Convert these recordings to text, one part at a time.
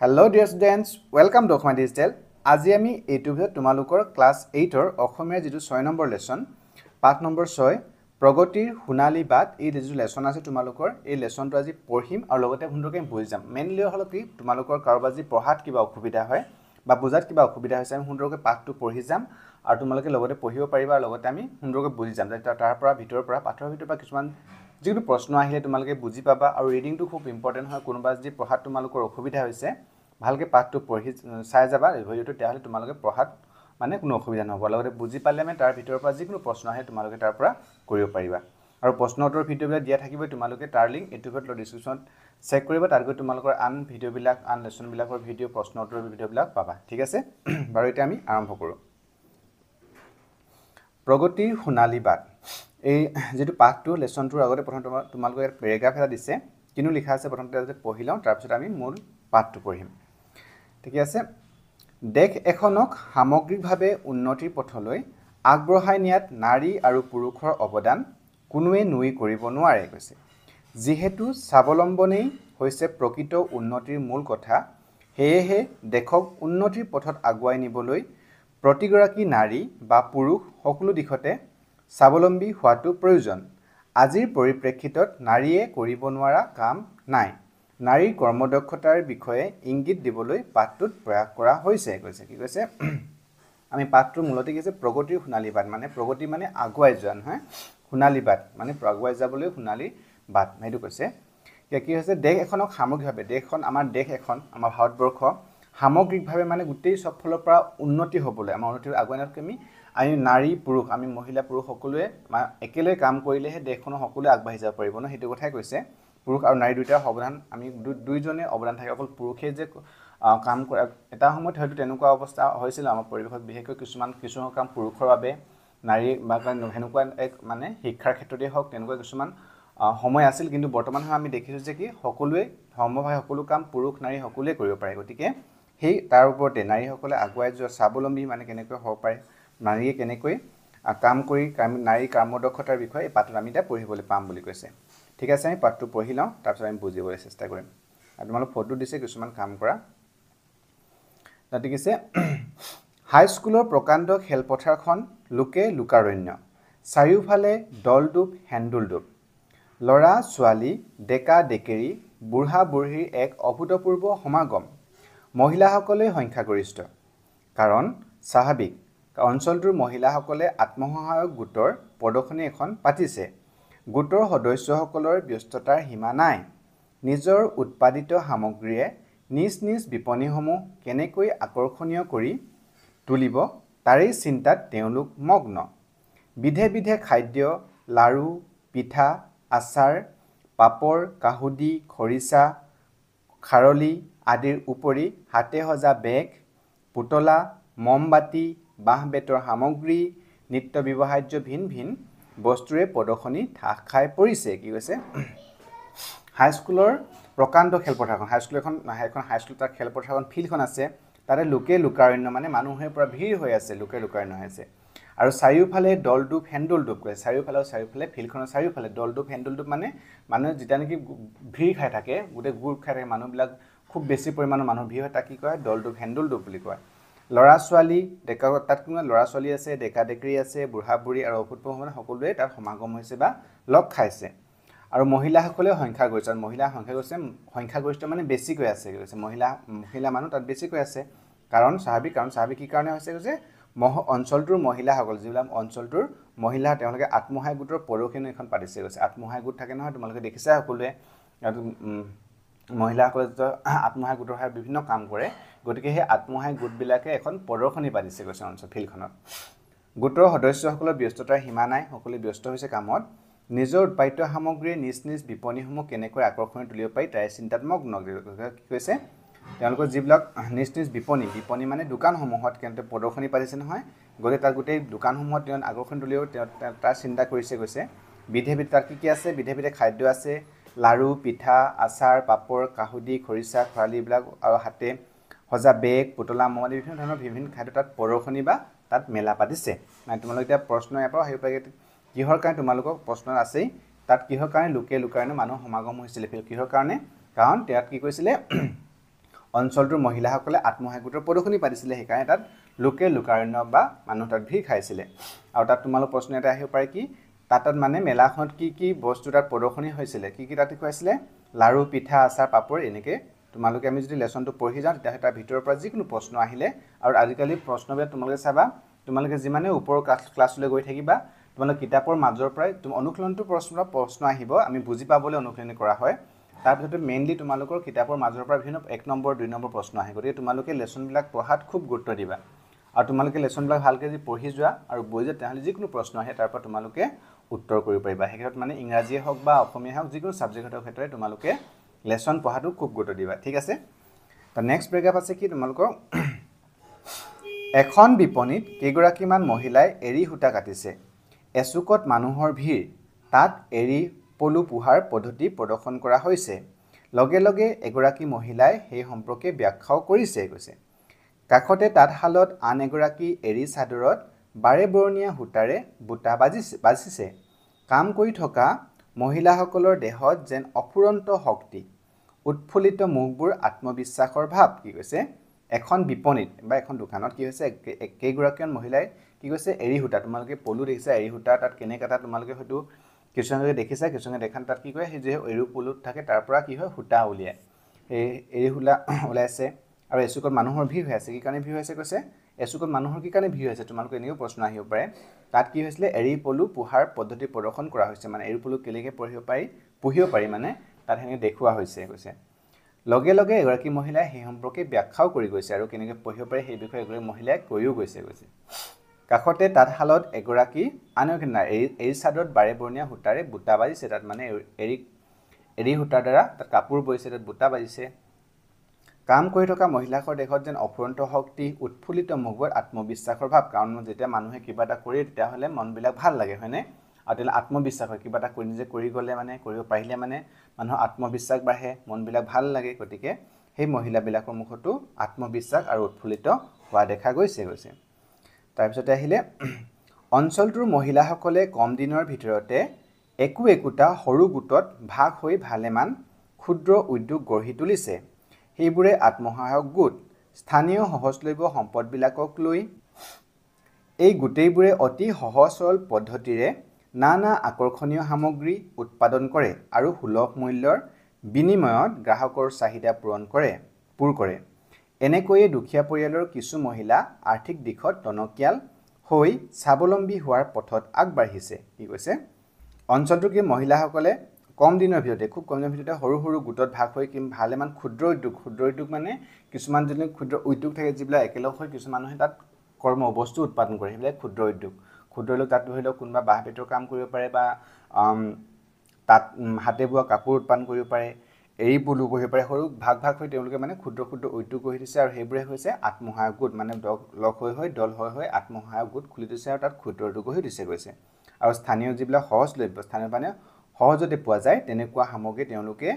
hello' dear students welcome to Asomiya digital আজি আমি ইউটিউবত তোমালোকৰ ক্লাছ এইটৰ অসমীয়াৰ যিটো ছয় নম্বৰ লেশ্যন পাঠ নম্বৰ ছয় প্ৰগতিৰ সোণালী বাট এই যিটো লেশ্যন আছে তোমালোকৰ এই লেশ্যনটো আজি পঢ়িম আৰু লগতে সুন্দৰকৈ বুজি যাম মেইনলি হ'ল কি তোমালোকৰ কাৰোবাৰ যি পঢ়াত কিবা অসুবিধা হয় বা বুজাত কিবা অসুবিধা হৈছে আমি সুন্দৰকৈ পাঠটো পঢ়ি যাম আৰু তোমালোকে লগতে পঢ়িব পাৰিবা আৰু লগতে আমি সুন্দৰকৈ বুজি যাম তাৰ পৰা ভিতৰৰ পৰা পাঠৰ ভিতৰৰ পৰা কিছুমান যিকোনো প্ৰশ্ন আহিলে তোমালোকে বুজি পাবা আৰু ৰিডিংটো খুব ইম্পৰ্টেণ্ট হয় কোনোবা যদি পঢ়াত তোমালোকৰ অসুবিধা হৈছে ভালকৈ পাঠটো পঢ়ি চাই যাবা ভিডিঅ'টো তেতিয়াহ'লে তোমালোকে পঢ়াত মানে কোনো অসুবিধা নহ'ব লগতে বুজি পালে মানে তাৰ ভিতৰৰ পৰা যিকোনো প্ৰশ্ন আহে তোমালোকে তাৰ পৰা কৰিব পাৰিবা আৰু প্ৰশ্ন উত্তৰ ভিডিঅ'বিলাক দিয়া থাকিব তোমালোকে তাৰ লিংক ইউটিউবত ডিছক্ৰিপশ্যনত চেক কৰিব তাত গৈ তোমালোকৰ আন ভিডিঅ'বিলাক আন লেশ্যনবিলাকৰ ভিডিঅ' প্ৰশ্ন উত্তৰ ভিডিঅ'বিলাক পাবা ঠিক আছে বাৰু এতিয়া আমি আৰম্ভ কৰোঁ প্ৰগতিৰ সোণালী বাট এই যিটো পাঠটো লেচনটোৰ আগতে প্ৰথমতে তোমালোকে ইয়াত পেৰেগ্ৰাফ এটা দিছে কিনো লিখা আছে প্ৰথমতে যদি পঢ়ি লওঁ তাৰপিছত আমি মূল পাঠটো পঢ়িম ঠিকে আছে দেশ এখনক সামগ্ৰিকভাৱে উন্নতিৰ পথলৈ আগবঢ়াই নিয়াত নাৰী আৰু পুৰুষৰ অৱদান কোনোৱে নুই কৰিব নোৱাৰে কৈছে যিহেতু স্বাৱলম্বনেই হৈছে প্ৰকৃত উন্নতিৰ মূল কথা সেয়েহে দেশক উন্নতিৰ পথত আগুৱাই নিবলৈ প্ৰতিগৰাকী নাৰী বা পুৰুষ সকলো দিশতে স্বাৱলম্বী হোৱাটো প্ৰয়োজন আজিৰ পৰিপ্ৰেক্ষিতত নাৰীয়ে কৰিব নোৱাৰা কাম নাই নাৰীৰ কৰ্মদক্ষতাৰ বিষয়ে ইংগিত দিবলৈ পাঠটোত প্ৰয়াস কৰা হৈছে কৈছে কি কৈছে আমি পাঠটোৰ মূলতে কি হৈছে প্ৰগতিৰ সোণালী বাট মানে প্ৰগতি মানে আগুৱাই যোৱা নহয় সোণালী বাট মানে আগুৱাই যাবলৈ সোণালী বাট সেইটো কৈছে এতিয়া কি হৈছে দেশ এখনক সামগ্ৰিকভাৱে দেশখন আমাৰ দেশ এখন আমাৰ ভাৰতবৰ্ষ সামগ্ৰিকভাৱে মানে গোটেই চব সবফালৰ পৰা উন্নতি হ'বলৈ আমাৰ উন্নতি আগুৱাই নিয়াতকৈ আমি আমি নাৰী পুৰুষ আমি মহিলা পুৰুষ সকলোৱে একেলগে কাম কৰিলেহে দেশখনৰ সকলোৱে আগবাঢ়ি যাব পাৰিব ন সেইটো কথাই কৈছে পুৰুষ আৰু নাৰী দুয়োটাৰ অৱদান আমি দুইজনে অৱদান থাকে অকল পুৰুষেই যে কাম কৰা এটা সময়ত হয়তো তেনেকুৱা অৱস্থা হৈছিল আমাৰ পৰিৱেশত বিশেষকৈ কিছুমান কিছুমান কাম পুৰুষৰ বাবে নাৰী বা সেনেকুৱা এক মানে শিক্ষাৰ ক্ষেত্ৰতেই হওক তেনেকুৱা কিছুমান সময় আছিল কিন্তু বৰ্তমান সময়ত আমি দেখিছোঁ যে কি সকলোৱে ধৰ্মভাৱে সকলো কাম পুৰুষ নাৰী সকলোৱে কৰিব পাৰে গতিকে সেই তাৰ ওপৰতে নাৰীসকলে আগুৱাই যোৱা স্বাৱলম্বী মানে কেনেকৈ হ'ব পাৰে নাৰীয়ে কেনেকৈ কাম কৰি কাম নাৰীৰ কৰ্মদক্ষতাৰ বিষয়ে এই পাঠত আমি এতিয়া পঢ়িবলৈ পাম বুলি কৈছে ঠিক আছে আমি পাঠটো পঢ়ি লওঁ তাৰপিছত আমি বুজিবলৈ চেষ্টা কৰিম আৰু তোমালোক ফটো দিছে কিছুমান কাম কৰা তাতে কৈছে হাইস্কুলৰ প্ৰকাণ্ড খেলপথাৰখন লোকে লোকাৰণ্য চাৰিওফালে দলডোপ হেণ্ডুলডোপ ল'ৰা ছোৱালী ডেকা ডেকেৰী বুঢ়া বুঢ়ীৰ এক অভূতপূৰ্ব সমাগম মহিলাসকলেই সংখ্যাগৰিষ্ঠ কাৰণ স্বাভাৱিক অঞ্চলটোৰ মহিলাসকলে আত্মসহায়ক গোটৰ প্ৰদৰ্শনী এখন পাতিছে গোটৰ সদস্যসকলৰ ব্যস্ততাৰ সীমা নাই নিজৰ উৎপাদিত সামগ্ৰীয়ে নিজ নিজ বিপণীসমূহ কেনেকৈ আকৰ্ষণীয় কৰি তুলিব তাৰেই চিন্তাত তেওঁলোক মগ্ন বিধে বিধে খাদ্য লাড়ু পিঠা আচাৰ পাপৰ কাহুদি খৰিচা খাৰলি আদিৰ উপৰি হাতে সজা বেগ পুতলা মমবাতি বাঁহ বেতৰ সামগ্ৰী নৃত্য ব্যৱহাৰ্য ভিন ভিন বস্তুৰে প্ৰদৰ্শনী ঠাস খাই পৰিছে কি কৈছে হাইস্কুলৰ প্ৰকাণ্ড খেলপথাৰখন হাইস্কুল এখন এখন হাইস্কুল তাৰ খেলপথাৰখন ফিল্ডখন আছে তাতে লোকে লোকাৰণ্য মানে মানুহে পৰা ভিৰ হৈ আছে লোকে লোকাৰণ্য হৈ আছে আৰু চাৰিওফালে দলডোপ হেণ্ডলডোপ কৰে চাৰিওফালে চাৰিওফালে ফিল্ডখনৰ চাৰিওফালে দলডোপ হেণ্ডলডোপ মানে মানুহে যেতিয়া নেকি ভিৰ খাই থাকে গোটেই গোট খাই থাকে মানুহবিলাক খুব বেছি পৰিমাণৰ মানুহ ভিৰ হয় তাক কি কয় দলডোপ হেণ্ডলডোপ বুলি কয় ল'ৰা ছোৱালী ডেকা তাত কোনোবা ল'ৰা ছোৱালী আছে ডেকা ডেকৰী আছে বুঢ়া বুঢ়ী আৰু অভূতপূৰ্বমানে সকলোৱে তাত সমাগম হৈছে বা লগ খাইছে আৰু মহিলাসকলেও সংখ্যাগৰিষ্ঠ আৰু মহিলা সংখ্যাগৰিষ্ঠ সংখ্যাগৰিষ্ঠ মানে বেছিকৈ আছে কৈছে মহিলা মহিলা মানুহ তাত বেছিকৈ আছে কাৰণ স্বাভাৱিক কাৰণ স্বাভাৱিক কি কাৰণে হৈছে যে মহ অঞ্চলটোৰ মহিলাসকল যিবিলাক অঞ্চলটোৰ মহিলা তেওঁলোকে আত্মসহায়ক গোটৰ পৰহিনো এখন পাতিছে কৈছে আত্মসহায় গোট থাকে নহয় তোমালোকে দেখিছা সকলোৱে মহিলাসকলে আত্মসহায়ক গোটৰ সহায়ক বিভিন্ন কাম কৰে গতিকে সেই আত্মসহায়ক গোটবিলাকে এখন প্ৰদৰ্শনী পাতিছে কৈছে অঞ্চল ফিল্ডখনত গোটৰ সদস্যসকলৰ ব্যস্ততাৰ সীমা নাই সকলোৱে ব্যস্ত হৈছে কামত নিজৰ উৎপাদিত সামগ্ৰীয়ে নিজ নিজ বিপণীসমূহ কেনেকৈ আকৰ্ষণীয় তুলিব পাৰি তাৰে চিন্তাত্মক কি কৈছে তেওঁলোকৰ যিবিলাক নিজ নিজ বিপণী বিপণী মানে দোকানসমূহত কেনেদৰে প্ৰদৰ্শনী পাতিছে নহয় গতিকে তাত গোটেই দোকানসমূহত তেওঁ আকৰ্ষণ তুলিব তেওঁ তাৰ চিন্তা কৰিছে গৈছে বিধে বিধে তাত কি কি আছে বিধে বিধে খাদ্য আছে লাড়ু পিঠা আচাৰ পাপৰ কাহুদি খৰিচা খৰালি এইবিলাক আৰু হাতে সজা বেগ পুতলা মোমালি বিভিন্ন ধৰণৰ বিভিন্ন খাদ্য তাত প্ৰদৰ্শনী বা তাত মেলা পাতিছে মানে তোমালোক এতিয়া প্ৰশ্ন ইয়াৰ পৰা আহিব পাৰি কিহৰ কাৰণে তোমালোকৰ প্ৰশ্ন আছেই তাত কিহৰ কাৰণে লোকে লোকাৰণে মানুহ সমাগম হৈছিলে কিহৰ কাৰণে কাৰণ তাত কি কৈছিলে অঞ্চলটোৰ মহিলাসকলে আত্মসহায়ক গোটৰ প্ৰদৰ্শনী পাতিছিলে সেইকাৰণে তাত লোকে লোকাৰণ্য বা মানুহ তাত ভিৰ খাইছিলে আৰু তাত তোমালোক প্ৰশ্ন এটা আহিব পাৰে কি তাত মানে মেলাখনত কি কি বস্তু তাত প্ৰদৰ্শনী হৈছিলে কি কি তাত দেখুৱাইছিলে লাড়ু পিঠা আচাৰ পাপৰ এনেকৈ তোমালোকে আমি যদি লেচনটো পঢ়ি যাওঁ তেতিয়াহ'লে তাৰ ভিতৰৰ পৰা যিকোনো প্ৰশ্ন আহিলে আৰু আজিকালি প্ৰশ্নবিলাক তোমালোকে চাবা তোমালোকে যিমানে ওপৰৰ ক্লাছ ক্লাছলৈ গৈ থাকিবা তোমালোকে কিতাপৰ মাজৰ পৰাই অনুশীলনটো প্ৰশ্ন প্ৰশ্ন আহিব আমি বুজি পাবলৈ অনুশীলন কৰা হয় তাৰপিছতে মেইনলি তোমালোকৰ কিতাপৰ মাজৰ পৰা বিভিন্ন এক নম্বৰ দুই নম্বৰ প্ৰশ্ন আহে গতিকে তোমালোকে লেচনবিলাক পঢ়াত খুব গুৰুত্ব দিবা আৰু তোমালোকে লেচনবিলাক ভালকৈ যদি পঢ়ি যোৱা আৰু বৈ যোৱা তেনেহ'লে যিকোনো প্ৰশ্ন আহে তাৰপৰা তোমালোকে উত্তৰ কৰিব পাৰিবা সেই ক্ষেত্ৰত মানে ইংৰাজীয়ে হওক বা অসমীয়াই হওক যিকোনো ছাবজেক্টৰ ক্ষেত্ৰতে তোমালোকে লেচন পঢ়াটো খুব গুৰুত্ব দিবা ঠিক আছে তো নেক্সট ব্ৰেকআপ আছে কি তোমালোকৰ এখন বিপণীত কেইগৰাকীমান মহিলাই এৰি সূতা কাটিছে এচুকত মানুহৰ ভিৰ তাত এৰি পলু পোহাৰ পদ্ধতি প্ৰদৰ্শন কৰা হৈছে লগে লগে এগৰাকী মহিলাই সেই সম্পৰ্কে ব্যাখ্যাও কৰিছে কৈছে কাষতে তাঁতশালত আন এগৰাকী এৰি চাদৰত বাৰে বৰণীয়া সূতাৰে বুটা বাজিছে বাজিছে কাম কৰি থকা মহিলাসকলৰ দেহত যেন অফুৰন্ত শক্তি উৎফুল্লিত মুখবোৰ আত্মবিশ্বাসৰ ভাৱ কি কৈছে এখন বিপণীত বা এখন দোকানত কি হৈছে কেইগৰাকীমান মহিলাই কি কৈছে এৰী সূতা তোমালোকে পলু দেখিছা এৰী সূতা তাত কেনেকৈ তাত তোমালোকে হয়তো কিছুমানে দেখিছা কিছুমানে দেখা তাত কি কৰে সেই যিহে এৰু পলু থাকে তাৰ পৰা কি হয় সূতা উলিয়াই সেই এৰী সূতা ওলাইছে আৰু এচুকত মানুহৰ ভিৰ হৈ আছে কি কাৰণে ভিৰ হৈ আছে কৈছে এচুকত মানুহৰ কি কাৰণে ভিৰ হৈছে তোমালোকে এনেও প্ৰশ্ন আহিব পাৰে তাত কি হৈছিলে এৰি পলু পোহাৰ পদ্ধতি প্ৰদৰ্শন কৰা হৈছে মানে এৰি পলু কেনেকৈ পঢ়িব পাৰি পুহিব পাৰি মানে তাত সেনেকৈ দেখুওৱা হৈছে কৈছে লগে লগে এগৰাকী মহিলাই সেই সম্পৰ্কে ব্যাখ্যাও কৰি গৈছে আৰু কেনেকৈ পঢ়িব পাৰি সেই বিষয়ে এগৰাকী মহিলাই কৈও গৈছে কৈছে কাষতে তাঁতশালত এগৰাকী আন এগৰাকী নাই এৰি এৰি চাদৰত বাৰে বৰণীয়া সূতাৰে বুটা বাজিছে তাত মানে এৰি এৰি সূতাৰ দ্বাৰা তাত কাপোৰ বৈছে তাত বুটা বাজিছে কাম কৰি থকা মহিলাসকলৰ দেশত যেন অফুৰন্ত শক্তি উৎফুল্লিত মুখবোৰ আত্মবিশ্বাসৰ ভাৱ কাৰণ যেতিয়া মানুহে কিবা এটা কৰে তেতিয়াহ'লে মনবিলাক ভাল লাগে হয়নে আৰু তেতিয়া আত্মবিশ্বাস হয় কিবা এটা কৰি নিজে কৰি গ'লে মানে কৰিব পাৰিলে মানে মানুহৰ আত্মবিশ্বাস বাঢ়ে মনবিলাক ভাল লাগে গতিকে সেই মহিলাবিলাকৰ মুখতো আত্মবিশ্বাস আৰু উৎফুল্লিত হোৱা দেখা গৈছে গৈছে তাৰপিছতে আহিলে অঞ্চলটোৰ মহিলাসকলে কম দিনৰ ভিতৰতে একো একোটা সৰু গোটত ভাগ হৈ ভালেমান ক্ষুদ্ৰ উদ্যোগ গঢ়ি তুলিছে সেইবোৰে আত্মসহায়ক গোট স্থানীয় সহজলভ্য সম্পদবিলাকক লৈ এই গোটেইবোৰে অতি সহজ সৰল পদ্ধতিৰে নানা আকৰ্ষণীয় সামগ্ৰী উৎপাদন কৰে আৰু সুলভ মূল্যৰ বিনিময়ত গ্ৰাহকৰ চাহিদা পূৰণ কৰে পূৰ কৰে এনেকৈয়ে দুখীয়া পৰিয়ালৰ কিছু মহিলা আৰ্থিক দিশত টনকিয়াল হৈ স্বাৱলম্বী হোৱাৰ পথত আগবাঢ়িছে কি কৈছে অঞ্চলটোৰ কি মহিলাসকলে কম দিনৰ ভিতৰতে খুব কম দিনৰ ভিতৰতে সৰু সৰু গোটত ভাগ হৈ কি ভালেমান ক্ষুদ্ৰ উদ্যোগ ক্ষুদ্ৰ উদ্যোগ মানে কিছুমান যদি ক্ষুদ্ৰ উদ্যোগ থাকে যিবিলাক একেলগ হৈ কিছু মানুহে তাত কৰ্ম বস্তু উৎপাদন কৰে সেইবিলাক ক্ষুদ্ৰ উদ্যোগ ক্ষুদ্ৰ উদ্যোগ তাত ধৰি লওক কোনোবা বাঁহ বেতৰ কাম কৰিব পাৰে বা তাত হাতে বোৱা কাপোৰ উৎপাদন কৰিব পাৰে এৰি পলু পঢ়িব পাৰে সৰু ভাগ ভাগ হৈ তেওঁলোকে মানে ক্ষুদ্ৰ ক্ষুদ্ৰ উদ্যোগ গঢ়ি দিছে আৰু সেইবোৰে হৈছে আত্মসহায়ক গোট মানে দল লগ হৈ হৈ দল হৈ হৈ আত্মসহায়ক গোট খুলি দিছে আৰু তাত ক্ষুদ্ৰ উদ্যোগ গঢ়ি দিছে গৈছে আৰু স্থানীয় যিবিলাক সহজলভ্য স্থানীয় মানে সহজতে পোৱা যায় তেনেকুৱা সামগ্ৰী তেওঁলোকে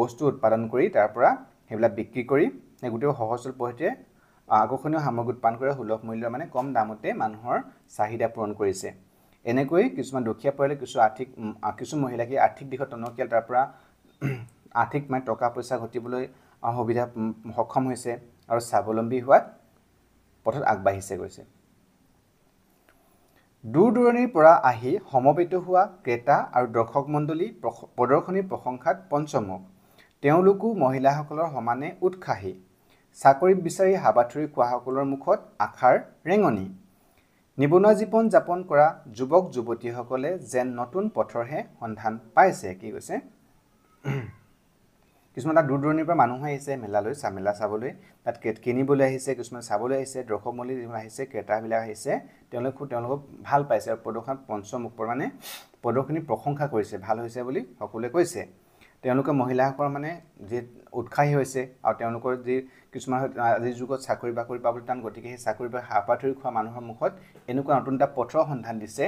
বস্তু উৎপাদন কৰি তাৰ পৰা সেইবিলাক বিক্ৰী কৰি সেই গোটেই সহজল পদ্ধতিৰে আকৰ্ষণীয় সামগ্ৰী উৎপাদন কৰি সুলভ মূল্য মানে কম দামতে মানুহৰ চাহিদা পূৰণ কৰিছে এনেকৈ কিছুমান দুখীয়া পৰিয়ালে কিছু আৰ্থিক কিছু মহিলাকে আৰ্থিক দিশত টনকিয়াল তাৰ পৰা আৰ্থিক মানে টকা পইচা ঘটিবলৈ সুবিধা সক্ষম হৈছে আৰু স্বাৱলম্বী হোৱাত পথত আগবাঢ়িছে গৈছে দূৰ দূৰণিৰ পৰা আহি সমবেত হোৱা ক্ৰেতা আৰু দৰ্শকমণ্ডলী প্ৰদৰ্শনীৰ প্ৰশংসাত পঞ্চমুখ তেওঁলোকো মহিলাসকলৰ সমানে উৎসাহী চাকৰিত বিচাৰি হাবাথুৰি খোৱাসকলৰ মুখত আশাৰ ৰেঙনি নিবনুৱা জীৱন যাপন কৰা যুৱক যুৱতীসকলে যেন নতুন পথৰহে সন্ধান পাইছে কি কৈছে কিছুমান তাত দূৰ দূৰণিৰ পৰা মানুহ আহিছে মেলালৈ চা মেলা চাবলৈ তাত কিনিবলৈ আহিছে কিছুমান চাবলৈ আহিছে দৰ্শকমলী যিবিলাক আহিছে ক্ৰেতাবিলাক আহিছে তেওঁলোকে খুব তেওঁলোকক ভাল পাইছে আৰু প্ৰদৰ্শন পঞ্চমুখ মানে প্ৰদৰ্শনী প্ৰশংসা কৰিছে ভাল হৈছে বুলি সকলোৱে কৈছে তেওঁলোকে মহিলাসকল মানে যি উৎসাহী হৈছে আৰু তেওঁলোকৰ যি কিছুমান আজিৰ যুগত চাকৰি বাকৰি পাবলৈ টান গতিকে সেই চাকৰি বাকৰি হাঁহ পাথৰি খোৱা মানুহৰ মুখত এনেকুৱা নতুন এটা পথৰ সন্ধান দিছে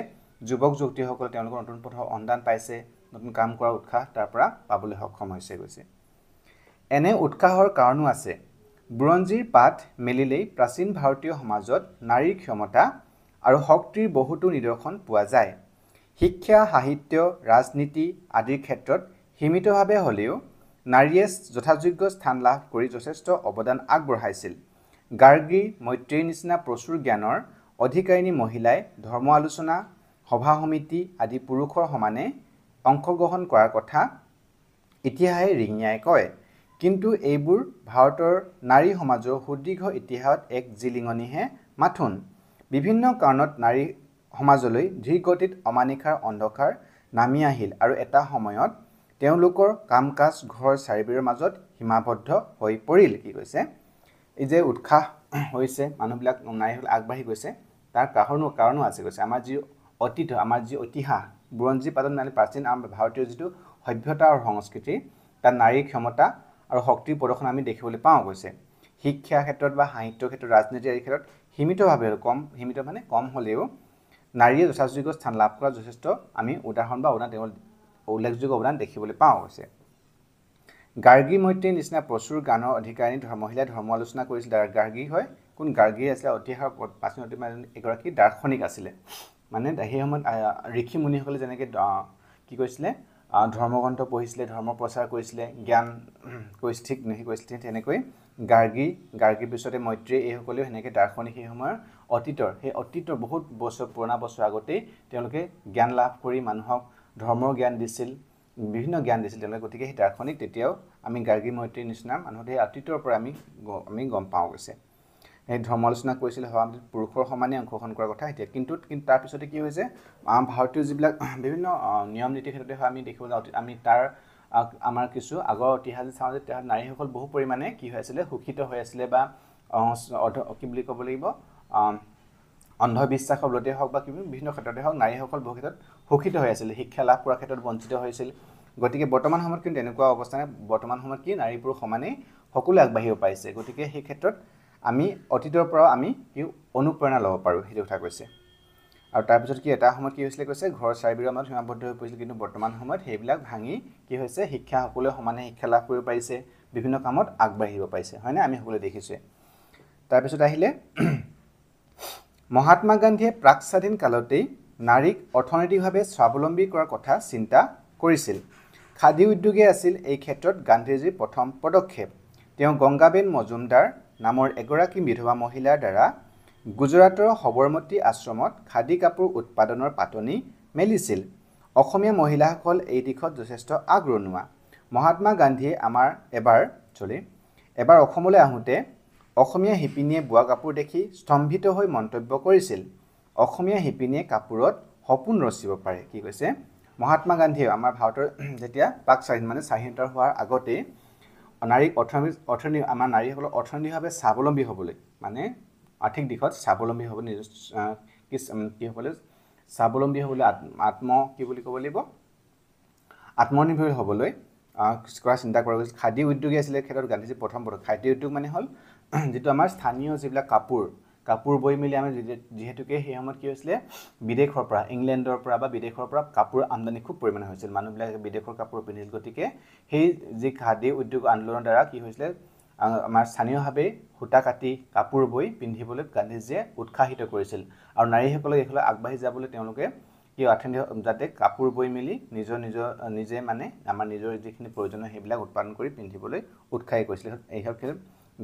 যুৱক যুৱতীসকলে তেওঁলোকৰ নতুন পথৰ সন্ধান পাইছে নতুন কাম কৰাৰ উৎসাহ তাৰ পৰা পাবলৈ সক্ষম হৈছে গৈছে এনে উৎসাহৰ কাৰণো আছে বুৰঞ্জীৰ পাঠ মেলিলেই প্ৰাচীন ভাৰতীয় সমাজত নাৰীৰ ক্ষমতা আৰু শক্তিৰ বহুতো নিদৰ্শন পোৱা যায় শিক্ষা সাহিত্য ৰাজনীতি আদিৰ ক্ষেত্ৰত সীমিতভাৱে হ'লেও নাৰীয়ে যথাযোগ্য স্থান লাভ কৰি যথেষ্ট অৱদান আগবঢ়াইছিল গাৰ্গী মৈত্ৰীৰ নিচিনা প্ৰচুৰ জ্ঞানৰ অধিকাৰিনী মহিলাই ধৰ্ম আলোচনা সভা সমিতি আদি পুৰুষৰ সমানে অংশগ্ৰহণ কৰাৰ কথা ইতিহাসে ৰিঙিয়াই কয় কিন্তু এইবোৰ ভাৰতৰ নাৰী সমাজৰ সুদীৰ্ঘ ইতিহাসত এক জিলিঙনিহে মাথোন বিভিন্ন কাৰণত নাৰী সমাজলৈ ধীৰগতিত অমানিশাৰ অন্ধকাৰ নামি আহিল আৰু এটা সময়ত তেওঁলোকৰ কাম কাজ ঘৰ চাৰিবিৰৰ মাজত সীমাবদ্ধ হৈ পৰিল কি কৈছে এই যে উৎসাহ হৈছে মানুহবিলাক নাৰীসকল আগবাঢ়ি গৈছে তাৰ কাৰণো কাৰণো আছে কৈছে আমাৰ যি অতীত আমাৰ যি ঐতিহাস বুৰঞ্জী পাতন মানে প্ৰাচীন আমাৰ ভাৰতীয় যিটো সভ্যতা আৰু সংস্কৃতি তাত নাৰীৰ ক্ষমতা আৰু শক্তিৰ প্ৰদৰ্শন আমি দেখিবলৈ পাওঁ কৈছে শিক্ষাৰ ক্ষেত্ৰত বা সাহিত্যৰ ক্ষেত্ৰত ৰাজনীতি আদি ক্ষেত্ৰত সীমিতভাৱে কম সীমিত মানে কম হ'লেও নাৰীয়ে যথাযোগ্য স্থান লাভ কৰা যথেষ্ট আমি উদাহৰণ বা অৱদান তেওঁ উল্লেখযোগ্য অৱদান দেখিবলৈ পাওঁ কৈছে গাৰ্গী মৈত্ৰীৰ নিচিনা প্ৰচুৰ গানৰ অধিকাৰী মহিলাই ধৰ্ম আলোচনা কৰিছিল গাৰ্গী হয় কোন গাৰ্গী আছিলে অতিহাৰ প্ৰাচীন এগৰাকী দাৰ্শনিক আছিলে মানে সেই সময়ত ঋষি মুনিসকলে যেনেকৈ কি কৈছিলে ধৰ্মগ্ৰন্থ পঢ়িছিলে ধৰ্ম প্ৰচাৰ কৰিছিলে জ্ঞান কৈছিল ঠিক কৈছিল তেনেকৈ গাৰ্গী গাৰ্গীৰ পিছতে মৈত্ৰী এইসকলেও সেনেকৈ দাৰ্শনিক সেই সময়ৰ অতীতৰ সেই অতীতৰ বহুত বছৰ পুৰণা বছৰ আগতেই তেওঁলোকে জ্ঞান লাভ কৰি মানুহক ধৰ্মৰ জ্ঞান দিছিল বিভিন্ন জ্ঞান দিছিল তেওঁলোকে গতিকে সেই দাৰ্শনিক তেতিয়াও আমি গাৰ্গী মৈত্ৰীৰ নিচিনা মানুহ সেই অতীতৰ পৰা আমি আমি গম পাওঁ গৈছে সেই ধৰ্মালোচনা কৰিছিল সভাপতি পুৰুষৰ সমানেই অংশগ্ৰহণ কৰাৰ কথা এতিয়া কিন্তু কিন্তু তাৰপিছতে কি হৈছে ভাৰতীয় যিবিলাক বিভিন্ন নিয়ম নীতিৰ ক্ষেত্ৰতে হয় আমি দেখিবলৈ আমি তাৰ আমাৰ কিছু আগৰ ইতিহাস চাওঁ যে তেওঁ নাৰীসকল বহু পৰিমাণে কি হৈ আছিলে শোষিত হৈ আছিলে বা অৰ্ধ কি বুলি ক'ব লাগিব অন্ধবিশ্বাসৰ লগতে হওক বা কিবা বিভিন্ন ক্ষেত্ৰতে হওক নাৰীসকল বহু ক্ষেত্ৰত শোষিত হৈ আছিলে শিক্ষা লাভ কৰাৰ ক্ষেত্ৰত বঞ্চিত হৈছিল গতিকে বৰ্তমান সময়ত কিন্তু তেনেকুৱা অৱস্থানে বৰ্তমান সময়ত কি নাৰী পুৰুষ সমানেই সকলোৱে আগবাঢ়িব পাৰিছে গতিকে সেই ক্ষেত্ৰত আমি অতীতৰ পৰাও আমি কি অনুপ্ৰেৰণা ল'ব পাৰোঁ সেইটো কথা কৈছে আৰু তাৰপিছত কি এটা সময়ত কি হৈছিলে কৈছে ঘৰ চাৰিবিৰৰ মাজত সীমাবদ্ধ হৈ পৰিছিল কিন্তু বৰ্তমান সময়ত সেইবিলাক ভাঙি কি হৈছে শিক্ষা সকলোৱে সমানে শিক্ষা লাভ কৰিব পাৰিছে বিভিন্ন কামত আগবাঢ়িব পাৰিছে হয়নে আমি সকলোৱে দেখিছোঁ তাৰপিছত আহিলে মহাত্মা গান্ধীয়ে প্ৰাক স্বাধীন কালতেই নাৰীক অৰ্থনৈতিকভাৱে স্বাৱলম্বী কৰাৰ কথা চিন্তা কৰিছিল খাদী উদ্যোগে আছিল এই ক্ষেত্ৰত গান্ধীজীৰ প্ৰথম পদক্ষেপ তেওঁ গংগাবেন মজুমদাৰ নামৰ এগৰাকী বিধৱা মহিলাৰ দ্বাৰা গুজৰাটৰ সবৰমতী আশ্ৰমত খাদী কাপোৰ উৎপাদনৰ পাতনি মেলিছিল অসমীয়া মহিলাসকল এই দিশত যথেষ্ট আগৰণুৱা মহাত্মা গান্ধীয়ে আমাৰ এবাৰ চলি এবাৰ অসমলৈ আহোঁতে অসমীয়া শিপিনীয়ে বোৱা কাপোৰ দেখি স্তম্ভিত হৈ মন্তব্য কৰিছিল অসমীয়া শিপিনীয়ে কাপোৰত সপোন ৰচিব পাৰে কি কৈছে মহাত্মা গান্ধীয়ে আমাৰ ভাৰতৰ যেতিয়া পাক স্বাধীন মানে স্বাধীনতা হোৱাৰ আগতেই নাৰীক অৰ্থনীতি অৰ্থনীতি আমাৰ নাৰীসকলক অৰ্থনৈতিকভাৱে স্বাৱলম্বী হ'বলৈ মানে আৰ্থিক দিশত স্বাৱলম্বী হ'বলৈ নিজ কি কি হ'বলৈ স্বাৱলম্বী হ'বলৈ আত্ম কি বুলি ক'ব লাগিব আত্মনিৰ্ভৰ হ'বলৈ কৰা চিন্তা কৰা গৈছিল খাদী উদ্যোগী আছিলে ক্ষেত্ৰত গান্ধীজী প্ৰথম প্ৰথম খাদ্য উদ্যোগ মানে হ'ল যিটো আমাৰ স্থানীয় যিবিলাক কাপোৰ কাপোৰ বৈ মেলি আমি যিহেতুকে সেই সময়ত কি হৈছিলে বিদেশৰ পৰা ইংলেণ্ডৰ পৰা বা বিদেশৰ পৰা কাপোৰ আমদানি খুব পৰিমাণে হৈছিল মানুহবিলাকে বিদেশৰ কাপোৰ পিন্ধিছিল গতিকে সেই যি খাদী উদ্যোগ আন্দোলনৰ দ্বাৰা কি হৈছিলে আমাৰ স্থানীয়ভাৱেই সূতা কাটি কাপোৰ বৈ পিন্ধিবলৈ গান্ধীজীয়ে উৎসাহিত কৰিছিল আৰু নাৰীসকলক এইফালে আগবাঢ়ি যাবলৈ তেওঁলোকে কি আঠেনি যাতে কাপোৰ বৈ মেলি নিজৰ নিজৰ নিজে মানে আমাৰ নিজৰ যিখিনি প্ৰয়োজনীয় সেইবিলাক উৎপাদন কৰি পিন্ধিবলৈ উৎসাহী কৰিছিলে এইসকল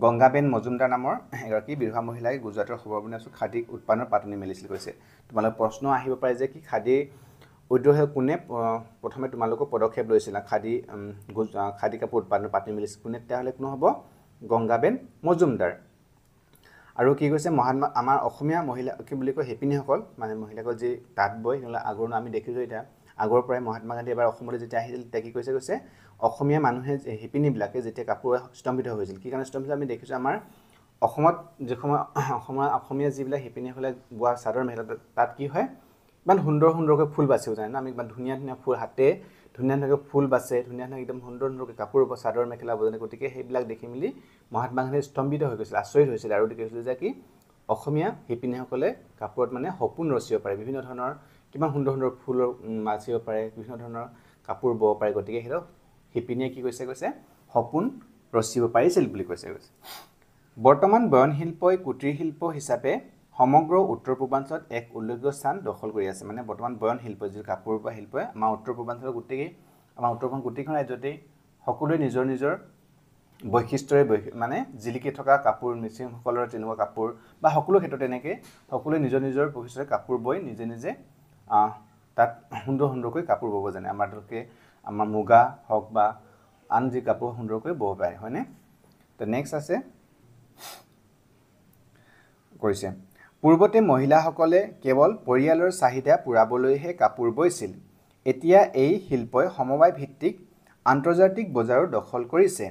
গংগাবেন মজুমদাৰ নামৰ এগৰাকী বিধৱা মহিলাই গুজৰাটৰ সৰ্বনিম্ন খাদী উৎপাদনৰ পাতনি মেলিছিল কৈছে তোমালোকৰ প্ৰশ্ন আহিব পাৰে যে কি খাদী উদ্যোগে কোনে প্ৰথমে তোমালোকক পদক্ষেপ লৈছিল খাদী খাদী কাপোৰ উৎপাদনৰ পাতনি মেলিছিল কোনে তেতিয়াহ'লে কোনো হ'ব গংগাবেন মজুমদাৰ আৰু কি কৈছে মহাত্মা আমাৰ অসমীয়া মহিলা কি বুলি কয় শিপিনীসকল মানে মহিলাসকল যি তাঁত বৈ সেইবিলাক আগৰণুৱা আমি দেখিছোঁ এতিয়া আগৰ পৰাই মহাত্মা গান্ধী এবাৰ অসমলৈ যেতিয়া আহিছিল তেতিয়া কি কৈছে কৈছে অসমীয়া মানুহে শিপিনীবিলাকে যেতিয়া কাপোৰ স্তম্ভিত হৈ গৈছিল কি কাৰণে স্তম্ভিত আমি দেখিছোঁ আমাৰ অসমত যিসময় অসমৰ অসমীয়া যিবিলাক শিপিনীসকলে বোৱা চাদৰ মেখেলা তাত কি হয় ইমান সুন্দৰ সুন্দৰকৈ ফুল বাচিব জানে ন আমি ইমান ধুনীয়া ধুনীয়া ফুল হাতে ধুনীয়া ধুনীয়াকৈ ফুল বাচে ধুনীয়া ধুনীয়া একদম সুন্দৰ সুন্দৰকৈ কাপোৰ ৰুব চাদৰ মেখেলা বজানে গতিকে সেইবিলাক দেখি মেলি মহাত্মা গান্ধী স্তম্ভিত হৈ গৈছিল আচৰিত হৈছিল আৰু দেখিছিলোঁ যে কি অসমীয়া শিপিনীসকলে কাপোৰত মানে সপোন ৰচিব পাৰে বিভিন্ন ধৰণৰ কিমান সুন্দৰ সুন্দৰ ফুলৰ মাচিব পাৰে বিভিন্ন ধৰণৰ কাপোৰ বব পাৰে গতিকে সিহঁতক শিপিনীয়ে কি কৈছে কৈছে সপোন ৰচিব পাৰিছিল বুলি কৈছে কৈছে বৰ্তমান বয়নশিল্পই কুটিৰ শিল্প হিচাপে সমগ্ৰ উত্তৰ পূৰ্বাঞ্চলত এক উল্লেখযোগ্য স্থান দখল কৰি আছে মানে বৰ্তমান বয়নশিল্প যিটো কাপোৰ বা শিল্পই আমাৰ উত্তৰ পূৰ্বাঞ্চলৰ গোটেই আমাৰ উত্তৰ পূৰ্ব গোটেইখন ৰাজ্যতেই সকলোৱে নিজৰ নিজৰ বৈশিষ্ট্যৰে মানে জিলিকি থকা কাপোৰ মিচিংসকলৰ তেনেকুৱা কাপোৰ বা সকলো ক্ষেত্ৰত তেনেকৈ সকলোৱে নিজৰ নিজৰ বৈশিষ্ট্যৰে কাপোৰ বৈ নিজে নিজে তাত সুন্দৰ সুন্দৰকৈ কাপোৰ বব জানে আমাৰ লোকে আমাৰ মুগা হওক বা আন যি কাপোৰ সুন্দৰকৈ বব পাৰে হয়নে তো নেক্সট আছে কৈছে পূৰ্বতে মহিলাসকলে কেৱল পৰিয়ালৰ চাহিদা পূৰাবলৈহে কাপোৰ বৈছিল এতিয়া এই শিল্পই সমবায় ভিত্তিক আন্তৰ্জাতিক বজাৰো দখল কৰিছে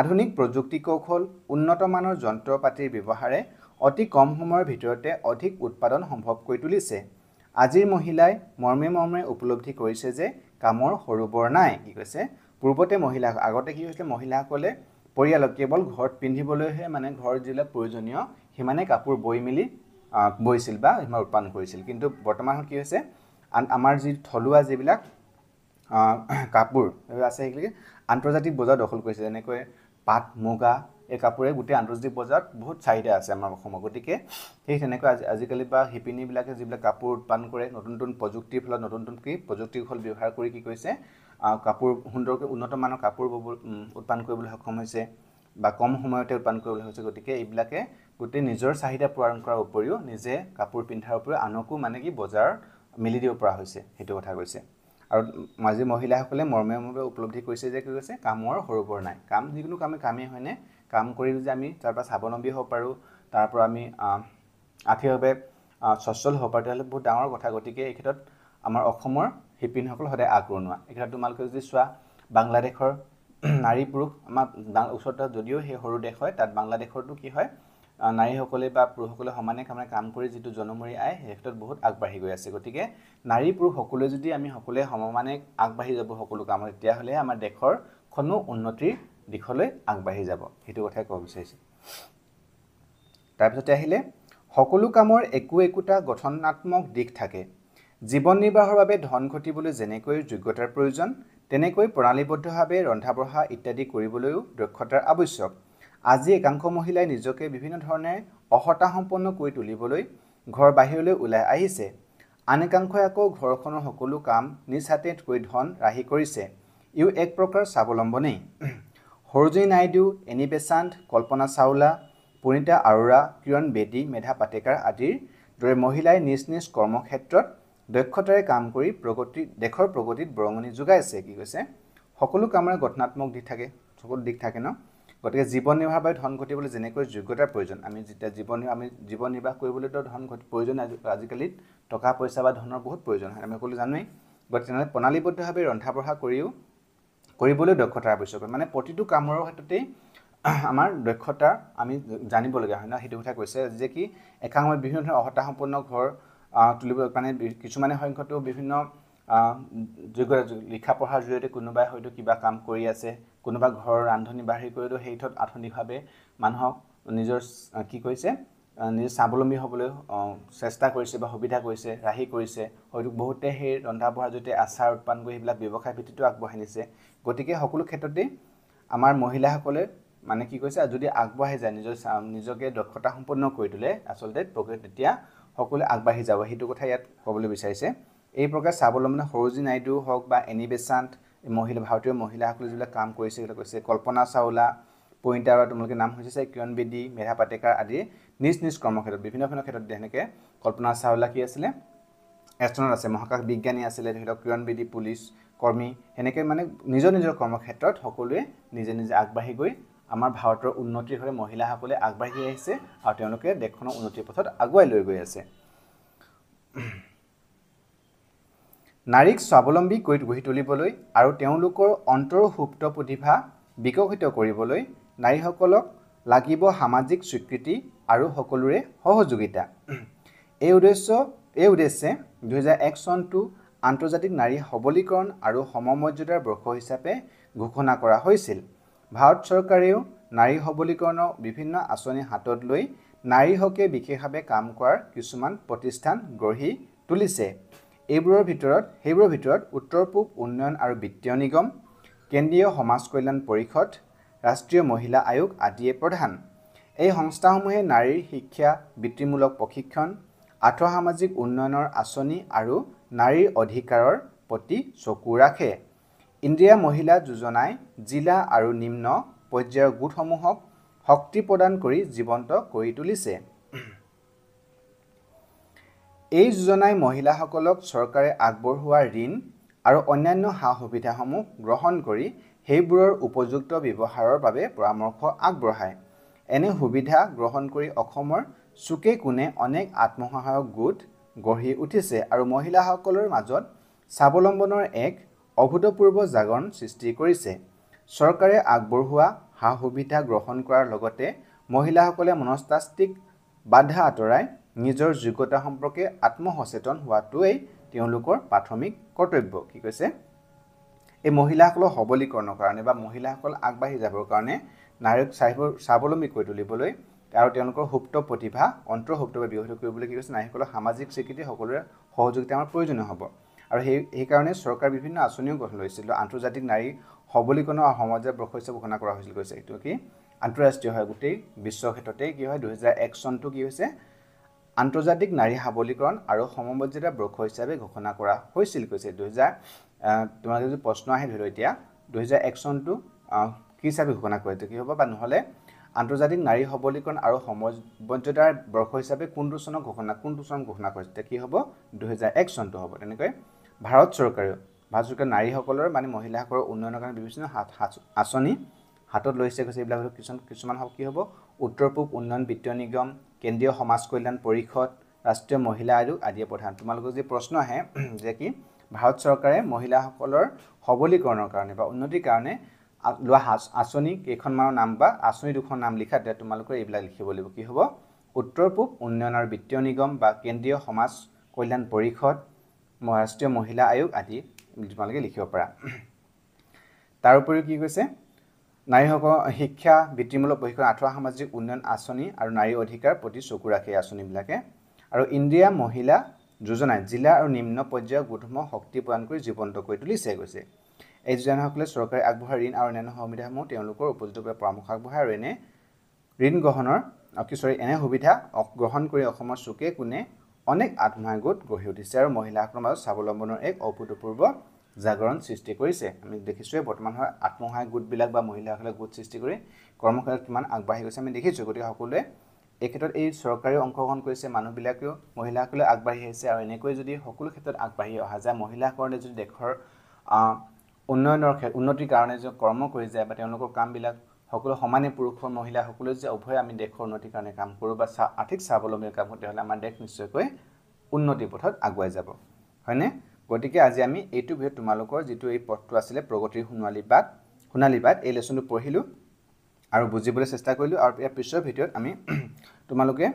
আধুনিক প্ৰযুক্তি কৌশল উন্নতমানৰ যন্ত্ৰ পাতিৰ ব্যৱহাৰে অতি কম সময়ৰ ভিতৰতে অধিক উৎপাদন সম্ভৱ কৰি তুলিছে আজিৰ মহিলাই মৰ্মে মৰ্মে উপলব্ধি কৰিছে যে কামৰ সৰু বৰ নাই কি কৈছে পূৰ্বতে মহিলা আগতে কি হৈছিলে মহিলাসকলে পৰিয়ালক কেৱল ঘৰত পিন্ধিবলৈহে মানে ঘৰত যিবিলাক প্ৰয়োজনীয় সিমানে কাপোৰ বৈ মেলি বৈছিল বা সিমান উৎপাদন কৰিছিল কিন্তু বৰ্তমান কি হৈছে আমাৰ যি থলুৱা যিবিলাক কাপোৰ আছে সেইবিলাক আন্তৰ্জাতিক বজাৰ দখল কৰিছে যেনেকৈ পাট মুগা এই কাপোৰে গোটেই আন্তঃজাতিক বজাৰত বহুত চাহিদা আছে আমাৰ অসমৰ গতিকে সেই তেনেকৈ আজি আজিকালি বা শিপিনীবিলাকে যিবিলাক কাপোৰ উৎপাদন কৰে নতুন নতুন প্ৰযুক্তিৰ ফলত নতুন নতুন কি প্ৰযুক্তিৰ ফল ব্যৱহাৰ কৰি কি কৰিছে কাপোৰ সুন্দৰকৈ উন্নতমানৰ কাপোৰ বব উৎপাদন কৰিবলৈ সক্ষম হৈছে বা কম সময়তে উৎপাদন কৰিবলৈ হৈছে গতিকে এইবিলাকে গোটেই নিজৰ চাহিদা পূৰণ কৰাৰ উপৰিও নিজে কাপোৰ পিন্ধাৰ উপৰিও আনকো মানে কি বজাৰত মেলি দিব পৰা হৈছে সেইটো কথা কৈছে আৰু আজি মহিলাসকলে মৰ্মে মৰ্মে উপলব্ধি কৰিছে যে কি কৈছে কামৰ সৰু বৰ নাই কাম যিকোনো কামে কামেই হয়নে কাম কৰি যদি আমি তাৰ পৰা স্বাৱলম্বী হ'ব পাৰোঁ তাৰ পৰা আমি আৰ্থিকভাৱে স্বচ্ছল হ'ব পাৰোঁ তেতিয়াহ'লে বহুত ডাঙৰ কথা গতিকে এই ক্ষেত্ৰত আমাৰ অসমৰ শিপিনীসকল সদায় আগৰণুৱা এই ক্ষেত্ৰত তোমালোকে যদি চোৱা বাংলাদেশৰ নাৰী পুৰুষ আমাৰ ওচৰত যদিও সেই সৰু দেশ হয় তাত বাংলাদেশৰতো কি হয় নাৰীসকলে বা পুৰুষসকলে সমানে সমানে কাম কৰি যিটো জনমৰি আয় সেই ক্ষেত্ৰত বহুত আগবাঢ়ি গৈ আছে গতিকে নাৰী পুৰুষ সকলোৱে যদি আমি সকলোৱে সমানে আগবাঢ়ি যাব সকলো কামত তেতিয়াহ'লে আমাৰ দেশৰ কোনো উন্নতিৰ দিশলৈ আগবাঢ়ি যাব সেইটো কথাই ক'ব বিচাৰিছে তাৰপিছতে আহিলে সকলো কামৰ একো একোটা গঠনাত্মক দিশ থাকে জীৱন নিৰ্বাহৰ বাবে ধন ঘটিবলৈ যেনেকৈ যোগ্যতাৰ প্ৰয়োজন তেনেকৈ প্ৰণালীবদ্ধভাৱে ৰন্ধা বঢ়া ইত্যাদি কৰিবলৈও দক্ষতাৰ আৱশ্যক আজি একাংশ মহিলাই নিজকে বিভিন্ন ধৰণে অসতাসম্পন্ন কৰি তুলিবলৈ ঘৰ বাহিৰলৈ ওলাই আহিছে আন একাংশই আকৌ ঘৰখনৰ সকলো কাম নিজ হাতে কৈ ধন ৰাহি কৰিছে ইও এক প্ৰকাৰ স্বাৱলম্বনেই সৰোজিনী নাইডু এনি বেচান্ত কল্পনা চাওলা পুনীতা আৰোৰা কিৰণ বেদী মেধা পাটেকাৰ আদিৰ দৰে মহিলাই নিজ নিজ কৰ্মক্ষেত্ৰত দক্ষতাৰে কাম কৰি প্ৰগতি দেশৰ প্ৰগতিত বৰঙণি যোগাইছে কি কৈছে সকলো কামৰে ঘটনাত্মক দিশ থাকে সকলো দিশ থাকে ন গতিকে জীৱন নিৰ্বাহৰ বাবে ধন ঘটিবলৈ যেনেকৈ যোগ্যতাৰ প্ৰয়োজন আমি যেতিয়া জীৱন আমি জীৱন নিৰ্বাহ কৰিবলৈতো ধন ঘটি প্ৰয়োজন আজিকালি টকা পইচা বা ধনৰ বহুত প্ৰয়োজন হয় আমি সকলো জানোৱেই গতিকে তেনেহ'লে প্ৰণালীবদ্ধভাৱে ৰন্ধা বঢ়া কৰিও কৰিবলৈ দক্ষতাৰ আৱশ্যক মানে প্ৰতিটো কামৰ ক্ষেত্ৰতেই আমাৰ দক্ষতা আমি জানিবলগীয়া হয় ন সেইটো কথা কৈছে যে কি এখন সময়ত বিভিন্ন ধৰণৰ অৰ্হতাসম্পন্ন ঘৰ তুলিব মানে কিছুমানে সংখ্যটো বিভিন্ন যোগ্য লিখা পঢ়াৰ জৰিয়তে কোনোবাই হয়তো কিবা কাম কৰি আছে কোনোবা ঘৰৰ ৰান্ধনি বাঢ়ি কৰিলেও সেইঠত আধুনিকভাৱে মানুহক নিজৰ কি কৈছে নিজে স্বাৱলম্বী হ'বলৈ চেষ্টা কৰিছে বা সুবিধা কৰিছে ৰাহি কৰিছে হয়তো বহুতে সেই ৰন্ধা বঢ়াৰ জৰিয়তে আচাৰ উৎপাদন কৰি সেইবিলাক ব্যৱসায় ভিত্তিটো আগবঢ়াই নিছে গতিকে সকলো ক্ষেত্ৰতেই আমাৰ মহিলাসকলে মানে কি কৈছে যদি আগবাঢ়ি যায় নিজৰ নিজকে দক্ষতা সম্পন্ন কৰি তোলে আচলতে তেতিয়া সকলোৱে আগবাঢ়ি যাব সেইটো কথা ইয়াত ক'বলৈ বিচাৰিছে এই প্ৰকাৰে স্বাৱলম্বনে সৰোজী নাইডু হওক বা এনি বেচান্ত মহিলা ভাৰতীয় মহিলাসকলে যিবিলাক কাম কৰিছে সেইবিলাক কৈছে কল্পনা চাওলা পইণ্টা আৰু তোমালোকে নাম হৈছে কিৰণ বেদি মেধা পাটেকাৰ আদি নিজ নিজ কৰ্মক্ষেত্ৰত বিভিন্ন বিভিন্ন ক্ষেত্ৰত তেনেকৈ কল্পনা চাওলা কি আছিলে এষ্ট্ৰনট আছে মহাকাশ বিজ্ঞানী আছিলে ধৰি লওক কিৰণ বেদী পুলিচ কৰ্মী সেনেকৈ মানে নিজৰ নিজৰ কৰ্মক্ষেত্ৰত সকলোৱে নিজে নিজে আগবাঢ়ি গৈ আমাৰ ভাৰতৰ উন্নতিৰ হৈ মহিলাসকলে আগবাঢ়ি আহিছে আৰু তেওঁলোকে দেশখনৰ উন্নতিৰ পথত আগুৱাই লৈ গৈ আছে নাৰীক স্বাৱলম্বী কৰি গঢ়ি তুলিবলৈ আৰু তেওঁলোকৰ অন্তৰ সুপ্ত প্ৰতিভা বিকশিত কৰিবলৈ নাৰীসকলক লাগিব সামাজিক স্বীকৃতি আৰু সকলোৰে সহযোগিতা এই উদ্দেশ্য এই উদ্দেশ্যে দুহেজাৰ এক চনটো আন্তৰ্জাতিক নাৰী সবলীকৰণ আৰু সমমৰ্যাদাৰ বৰ্ষ হিচাপে ঘোষণা কৰা হৈছিল ভাৰত চৰকাৰেও নাৰী সবলীকৰণৰ বিভিন্ন আঁচনি হাতত লৈ নাৰীৰ হকে বিশেষভাৱে কাম কৰাৰ কিছুমান প্ৰতিষ্ঠান গঢ়ি তুলিছে এইবোৰৰ ভিতৰত সেইবোৰৰ ভিতৰত উত্তৰ পূব উন্নয়ন আৰু বিত্তীয় নিগম কেন্দ্ৰীয় সমাজ কল্যাণ পৰিষদ ৰাষ্ট্ৰীয় মহিলা আয়োগ আদিয়ে প্ৰধান এই সংস্থাসমূহে নাৰীৰ শিক্ষা বৃত্তিমূলক প্ৰশিক্ষণ আৰ্থসামাজিক উন্নয়নৰ আঁচনি আৰু নাৰীৰ অধিকাৰৰ প্ৰতি চকু ৰাখে ইন্দিৰা মহিলা যোজনাই জিলা আৰু নিম্ন পৰ্যায়ৰ গোটসমূহক শক্তি প্ৰদান কৰি জীৱন্ত কৰি তুলিছে এই যোজনাই মহিলাসকলক চৰকাৰে আগবঢ়োৱা ঋণ আৰু অন্যান্য সা সুবিধাসমূহ গ্ৰহণ কৰি সেইবোৰৰ উপযুক্ত ব্যৱহাৰৰ বাবে পৰামৰ্শ আগবঢ়ায় এনে সুবিধা গ্ৰহণ কৰি অসমৰ চুকে কোণে অনেক আত্মসহায়ক গোট গঢ়ি উঠিছে আৰু মহিলাসকলৰ মাজত স্বাৱলম্বনৰ এক অভূতপূৰ্ব জাগৰণ সৃষ্টি কৰিছে চৰকাৰে আগবঢ়োৱা সা সুবিধা গ্ৰহণ কৰাৰ লগতে মহিলাসকলে মনস্তাত্বিক বাধা আঁতৰাই নিজৰ যোগ্যতা সম্পৰ্কে আত্মসচেতন হোৱাটোৱেই তেওঁলোকৰ প্ৰাথমিক কৰ্তব্য কি কৈছে এই মহিলাসকলৰ সবলীকৰণৰ কাৰণে বা মহিলাসকল আগবাঢ়ি যাবৰ কাৰণে নাৰীক স্বাৱলম্বী কৰি তুলিবলৈ আৰু তেওঁলোকৰ সুপ্ত প্ৰতিভা অন্তৰ্ভুক্তভাৱে বিকশিত কৰিবলৈ কি কৈছে নাৰীসকলৰ সামাজিক স্বীকৃতি সকলোৰে সহযোগিতা আমাৰ প্ৰয়োজনীয় হ'ব আৰু সেই সেইকাৰণে চৰকাৰে বিভিন্ন আঁচনিও গঠন লৈছিল আন্তৰ্জাতিক নাৰী সবলীকৰণ আৰু সমাজৰ প্ৰশস্য ঘোষণা কৰা হৈছিল কৈছে এইটো কি আন্তঃৰাষ্ট্ৰীয় হয় গোটেই বিশ্বৰ ক্ষেত্ৰতে কি হয় দুহেজাৰ এক চনটো কি হৈছে আন্তৰ্জাতিক নাৰী সবলীকৰণ আৰু সমমৰ্যাদা বৰ্ষ হিচাপে ঘোষণা কৰা হৈছিল কৈছে দুহেজাৰ তোমালোকে যদি প্ৰশ্ন আহে ধৰি লওক এতিয়া দুহেজাৰ এক চনটো কি হিচাপে ঘোষণা কৰে এইটো কি হ'ব বা নহ'লে আন্তৰ্জাতিক নাৰী সবলীকৰণ আৰু সমজ্যতাৰ বৰ্ষ হিচাপে কোনটো চনক ঘোষণা কোনটো চন ঘোষণা কৰিছে তেতিয়া কি হ'ব দুহেজাৰ এক চনটো হ'ব তেনেকৈ ভাৰত চৰকাৰেও ভাৰত চৰকাৰে নাৰীসকলৰ মানে মহিলাসকলৰ উন্নয়নৰ কাৰণে বিভিন্ন আঁচনি হাতত লৈছে গৈছে এইবিলাক কিছুমান কিছুমান হওক কি হ'ব উত্তৰ পূব উন্নয়ন বিত্তীয় নিগম কেন্দ্ৰীয় সমাজ কল্যাণ পৰিষদ ৰাষ্ট্ৰীয় মহিলা আয়োগ আদিয়ে প্ৰধান তোমালোকৰ যি প্ৰশ্ন আহে যে কি ভাৰত চৰকাৰে মহিলাসকলৰ সবলীকৰণৰ কাৰণে বা উন্নতিৰ কাৰণে লোৱা আঁচনি কেইখনমানৰ নাম বা আঁচনি দুখন নাম লিখা তেতিয়া তোমালোকৰ এইবিলাক লিখিব লাগিব কি হ'ব উত্তৰ পূব উন্নয়ন আৰু বিত্তীয় নিগম বা কেন্দ্ৰীয় সমাজ কল্যাণ পৰিষদ ৰাষ্ট্ৰীয় মহিলা আয়োগ আদি তোমালোকে লিখিব পাৰা তাৰ উপৰিও কি কৈছে নাৰীসকল শিক্ষা বৃত্তিমূলক প্ৰশিক্ষণ আঁঠুৱা সামাজিক উন্নয়ন আঁচনি আৰু নাৰী অধিকাৰ প্ৰতি চকু ৰাখে এই আঁচনিবিলাকে আৰু ইণ্ডিয়া মহিলা যোজনাই জিলা আৰু নিম্ন পৰ্যায়ৰ গোটসমূহ শক্তি প্ৰদান কৰি জীৱন্ত কৰি তুলিছে গৈছে এই যোজনাসকলে চৰকাৰে আগবঢ়া ঋণ আৰু অন্যান্য সুবিধাসমূহ তেওঁলোকৰ উপযুক্তভাৱে পৰামৰ্শ আগবঢ়ায় আৰু এনে ঋণ গ্ৰহণৰ কি চৰি এনে সুবিধা গ্ৰহণ কৰি অসমৰ চুকে কোণে অনেক আত্মসহায়ক গোট গঢ়ি উঠিছে আৰু মহিলাসকলৰ মাজত স্বাৱলম্বনৰ এক অভূতপূৰ্ব জাগৰণ সৃষ্টি কৰিছে আমি দেখিছোঁৱে বৰ্তমান সময়ত আত্মসহায়ক গোটবিলাক বা মহিলাসকলে গোট সৃষ্টি কৰি কৰ্মশালাত কিমান আগবাঢ়ি গৈছে আমি দেখিছোঁ গতিকে সকলোৱে এই ক্ষেত্ৰত এই চৰকাৰেও অংশগ্ৰহণ কৰিছে মানুহবিলাকেও মহিলাসকলে আগবাঢ়ি আহিছে আৰু এনেকৈ যদি সকলো ক্ষেত্ৰত আগবাঢ়ি অহা যায় মহিলাসকলে যদি দেশৰ উন্নয়নৰ ক্ষেত্ৰ উন্নতিৰ কাৰণে যদি কৰ্ম কৰি যায় বা তেওঁলোকৰ কামবিলাক সকলো সমানে পুৰুষৰ মহিলা সকলোৱে যদি উভয়ে আমি দেশৰ উন্নতিৰ কাৰণে কাম কৰোঁ বা চা আৰ্থিক স্বাৱলম্বীৰ কাম কৰোঁ তেতিয়াহ'লে আমাৰ দেশ নিশ্চয়কৈ উন্নতিৰ পথত আগুৱাই যাব হয়নে গতিকে আজি আমি এইটো বিষয়ত তোমালোকৰ যিটো এই পথটো আছিলে প্ৰগতিৰ সোণালী বাট সোণালী বাট এই লেচনটো পঢ়িলোঁ আৰু বুজিবলৈ চেষ্টা কৰিলোঁ আৰু ইয়াৰ পিছৰ ভিডিঅ'ত আমি তোমালোকে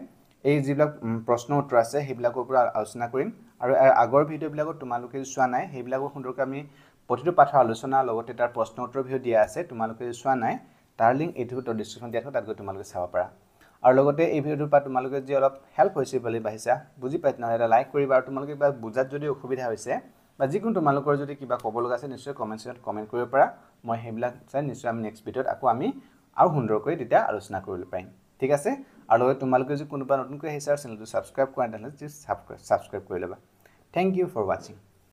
এই যিবিলাক প্ৰশ্ন উত্তৰ আছে সেইবিলাকৰ পৰা আলোচনা কৰিম আৰু ইয়াৰ আগৰ ভিডিঅ'বিলাকত তোমালোকে চোৱা নাই সেইবিলাকৰ সুন্দৰকৈ আমি প্ৰতিটো পাঠৰ আলোচনাৰ লগতে তাৰ প্ৰশ্ন উত্তৰ ভিডিঅ' দিয়া আছে তোমালোকে যদি চোৱা নাই তাৰ লিংক এইটো ডিছক্ৰিপশ্যন দিয়া থাকে তাত গৈ তোমালোকে চাব পাৰা আৰু লগতে এই ভিডিঅ'টোৰ পৰা তোমালোকে যদি অলপ হেল্প হৈছে বুলি ভাবিছা বুজি পাইছে নহ'লে এটা লাইক কৰিবা আৰু তোমালোকে কিবা বুজাত যদি অসুবিধা হৈছে বা যিকোনো তোমালোকৰ যদি কিবা ক'ব লগা আছে নিশ্চয় কমেণ্ট চেকত কমেণ্ট কৰিব পাৰা মই সেইবিলাক চাই নিশ্চয় আমি নেক্সট ভিডিঅ'ত আকৌ আমি আৰু সুন্দৰকৈ তেতিয়া আলোচনা কৰিবলৈ পাৰিম ঠিক আছে আৰু লগতে তোমালোকে যদি কোনোবা নতুনকৈ আহিছে আৰু চেনেলটো ছাবস্ক্ৰাইব কৰা নাই তেনেহ'লে যদি কৰি ল'বা থেংক ইউ ফৰ ৱাচিং